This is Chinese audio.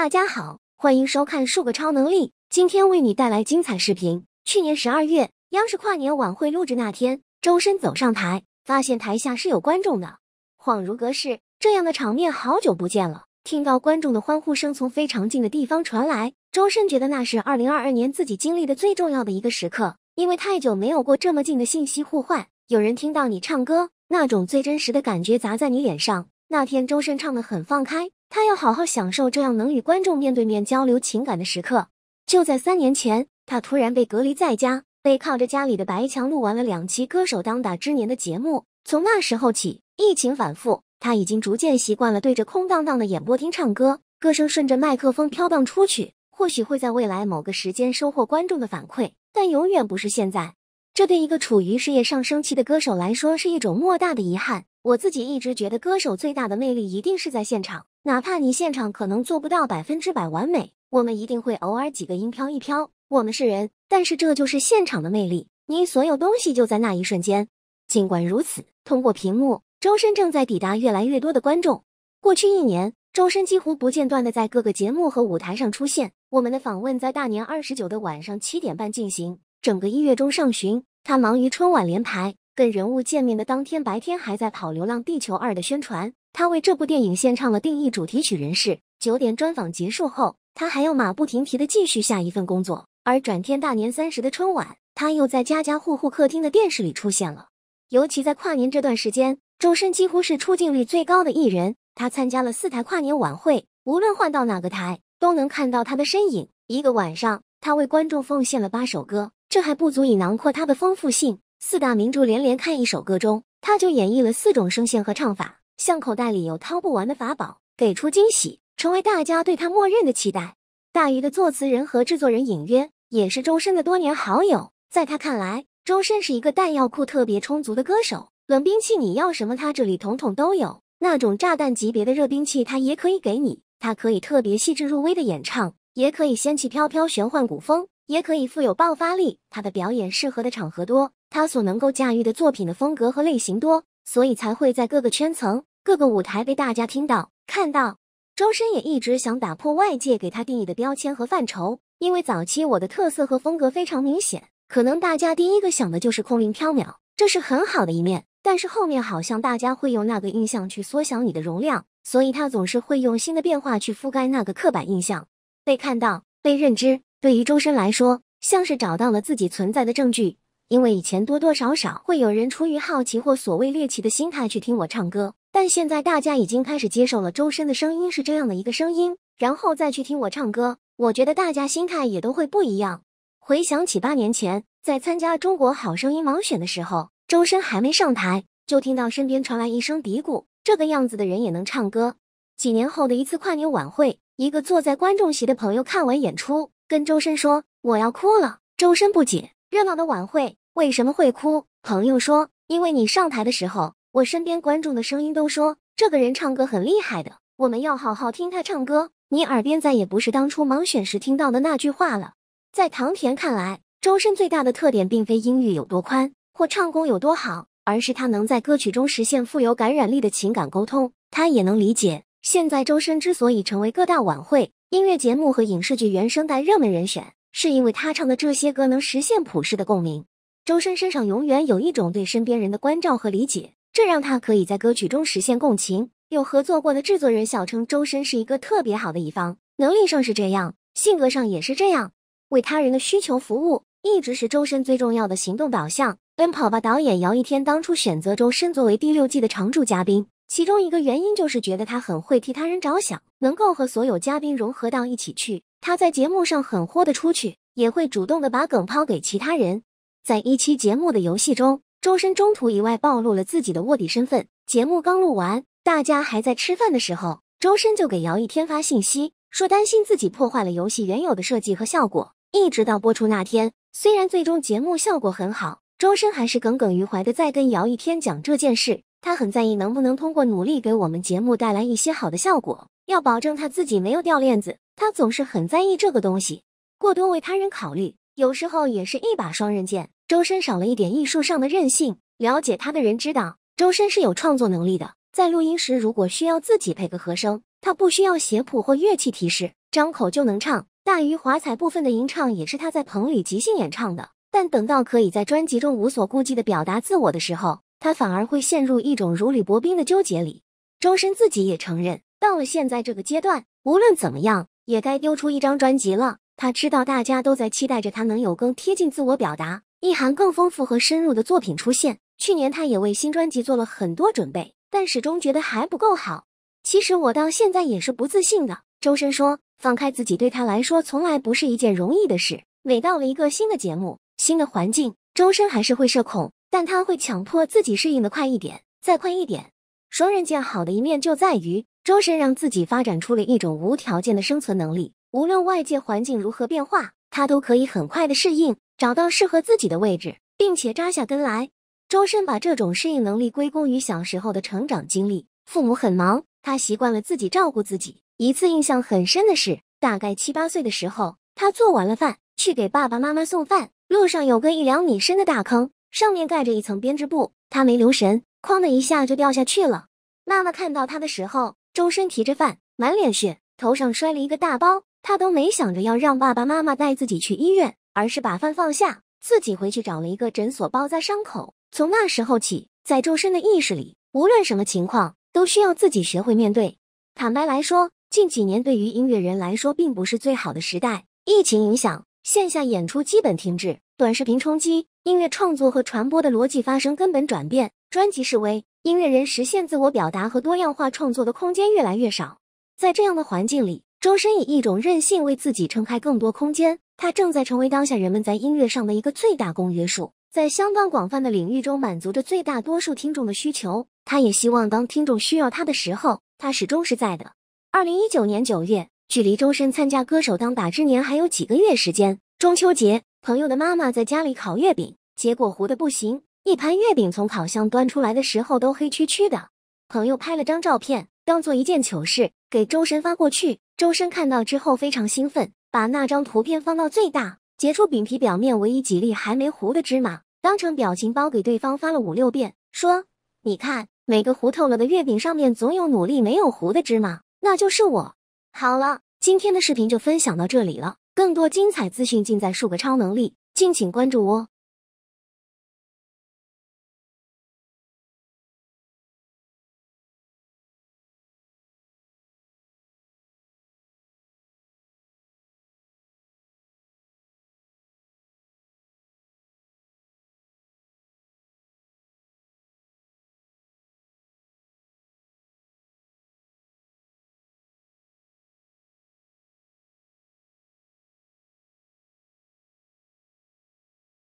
大家好，欢迎收看《数个超能力》。今天为你带来精彩视频。去年十二月，央视跨年晚会录制那天，周深走上台，发现台下是有观众的，恍如隔世。这样的场面好久不见了。听到观众的欢呼声从非常近的地方传来，周深觉得那是2022年自己经历的最重要的一个时刻，因为太久没有过这么近的信息互换。有人听到你唱歌，那种最真实的感觉砸在你脸上。那天周深唱的很放开。他要好好享受这样能与观众面对面交流情感的时刻。就在三年前，他突然被隔离在家，背靠着家里的白墙录完了两期《歌手当打之年》的节目。从那时候起，疫情反复，他已经逐渐习惯了对着空荡荡的演播厅唱歌，歌声顺着麦克风飘荡出去。或许会在未来某个时间收获观众的反馈，但永远不是现在。这对一个处于事业上升期的歌手来说是一种莫大的遗憾。我自己一直觉得，歌手最大的魅力一定是在现场。哪怕你现场可能做不到百分之百完美，我们一定会偶尔几个音飘一飘。我们是人，但是这就是现场的魅力。你所有东西就在那一瞬间。尽管如此，通过屏幕，周深正在抵达越来越多的观众。过去一年，周深几乎不间断的在各个节目和舞台上出现。我们的访问在大年二十九的晚上七点半进行。整个一月中上旬，他忙于春晚联排。跟人物见面的当天白天，还在跑《流浪地球二》的宣传，他为这部电影献唱了定义主题曲。人士九点专访结束后，他还要马不停蹄的继续下一份工作。而转天大年三十的春晚，他又在家家户户客厅的电视里出现了。尤其在跨年这段时间，周深几乎是出镜率最高的艺人。他参加了四台跨年晚会，无论换到哪个台，都能看到他的身影。一个晚上，他为观众奉献了八首歌，这还不足以囊括他的丰富性。四大名著连连看，一首歌中他就演绎了四种声线和唱法，像口袋里有掏不完的法宝，给出惊喜，成为大家对他默认的期待。大鱼的作词人和制作人隐约也是周深的多年好友，在他看来，周深是一个弹药库特别充足的歌手，冷兵器你要什么，他这里统统都有；那种炸弹级别的热兵器，他也可以给你。他可以特别细致入微的演唱，也可以仙气飘飘玄幻古风，也可以富有爆发力。他的表演适合的场合多。他所能够驾驭的作品的风格和类型多，所以才会在各个圈层、各个舞台被大家听到、看到。周深也一直想打破外界给他定义的标签和范畴，因为早期我的特色和风格非常明显，可能大家第一个想的就是空灵飘渺，这是很好的一面。但是后面好像大家会用那个印象去缩小你的容量，所以他总是会用新的变化去覆盖那个刻板印象，被看到、被认知。对于周深来说，像是找到了自己存在的证据。因为以前多多少少会有人出于好奇或所谓猎奇的心态去听我唱歌，但现在大家已经开始接受了周深的声音是这样的一个声音，然后再去听我唱歌。我觉得大家心态也都会不一样。回想起八年前在参加《中国好声音》盲选的时候，周深还没上台，就听到身边传来一声嘀咕：“这个样子的人也能唱歌。”几年后的一次跨年晚会，一个坐在观众席的朋友看完演出，跟周深说：“我要哭了。”周深不解，热闹的晚会。为什么会哭？朋友说，因为你上台的时候，我身边观众的声音都说这个人唱歌很厉害的，我们要好好听他唱歌。你耳边再也不是当初盲选时听到的那句话了。在唐田看来，周深最大的特点并非音域有多宽或唱功有多好，而是他能在歌曲中实现富有感染力的情感沟通。他也能理解，现在周深之所以成为各大晚会、音乐节目和影视剧原声带热门人选，是因为他唱的这些歌能实现普世的共鸣。周深身上永远有一种对身边人的关照和理解，这让他可以在歌曲中实现共情。有合作过的制作人笑称，周深是一个特别好的乙方，能力上是这样，性格上也是这样，为他人的需求服务一直是周深最重要的行动导向。奔跑吧导演姚一天当初选择周深作为第六季的常驻嘉宾，其中一个原因就是觉得他很会替他人着想，能够和所有嘉宾融合到一起去。他在节目上很豁得出去，也会主动的把梗抛给其他人。在一期节目的游戏中，周深中途意外暴露了自己的卧底身份。节目刚录完，大家还在吃饭的时候，周深就给姚一天发信息，说担心自己破坏了游戏原有的设计和效果。一直到播出那天，虽然最终节目效果很好，周深还是耿耿于怀的在跟姚一天讲这件事。他很在意能不能通过努力给我们节目带来一些好的效果，要保证他自己没有掉链子。他总是很在意这个东西，过多为他人考虑。有时候也是一把双刃剑。周深少了一点艺术上的韧性，了解他的人知道，周深是有创作能力的。在录音时，如果需要自己配个和声，他不需要写谱或乐器提示，张口就能唱。大鱼华彩部分的吟唱也是他在棚里即兴演唱的。但等到可以在专辑中无所顾忌的表达自我的时候，他反而会陷入一种如履薄冰的纠结里。周深自己也承认，到了现在这个阶段，无论怎么样，也该丢出一张专辑了。他知道大家都在期待着他能有更贴近自我表达、意涵更丰富和深入的作品出现。去年他也为新专辑做了很多准备，但始终觉得还不够好。其实我到现在也是不自信的。周深说：“放开自己对他来说从来不是一件容易的事。每到了一个新的节目、新的环境，周深还是会社恐，但他会强迫自己适应的快一点，再快一点。”双刃剑好的一面就在于，周深让自己发展出了一种无条件的生存能力。无论外界环境如何变化，他都可以很快的适应，找到适合自己的位置，并且扎下根来。周深把这种适应能力归功于小时候的成长经历。父母很忙，他习惯了自己照顾自己。一次印象很深的是，大概七八岁的时候，他做完了饭，去给爸爸妈妈送饭，路上有个一两米深的大坑，上面盖着一层编织布，他没留神，哐的一下就掉下去了。妈妈看到他的时候，周深提着饭，满脸血，头上摔了一个大包。他都没想着要让爸爸妈妈带自己去医院，而是把饭放下，自己回去找了一个诊所包扎伤口。从那时候起，在周深的意识里，无论什么情况，都需要自己学会面对。坦白来说，近几年对于音乐人来说，并不是最好的时代。疫情影响，线下演出基本停滞，短视频冲击，音乐创作和传播的逻辑发生根本转变，专辑式微，音乐人实现自我表达和多样化创作的空间越来越少。在这样的环境里。周深以一种任性为自己撑开更多空间，他正在成为当下人们在音乐上的一个最大公约数，在相当广泛的领域中满足着最大多数听众的需求。他也希望当听众需要他的时候，他始终是在的。二零一九年九月，距离周深参加歌手当打之年还有几个月时间。中秋节，朋友的妈妈在家里烤月饼，结果糊的不行，一盘月饼从烤箱端出来的时候都黑黢黢的。朋友拍了张照片，当做一件糗事给周深发过去。周深看到之后非常兴奋，把那张图片放到最大，截出饼皮表面唯一几粒还没糊的芝麻，当成表情包给对方发了五六遍，说：“你看，每个糊透了的月饼上面总有努力没有糊的芝麻，那就是我。”好了，今天的视频就分享到这里了，更多精彩资讯尽在数个超能力，敬请关注哦。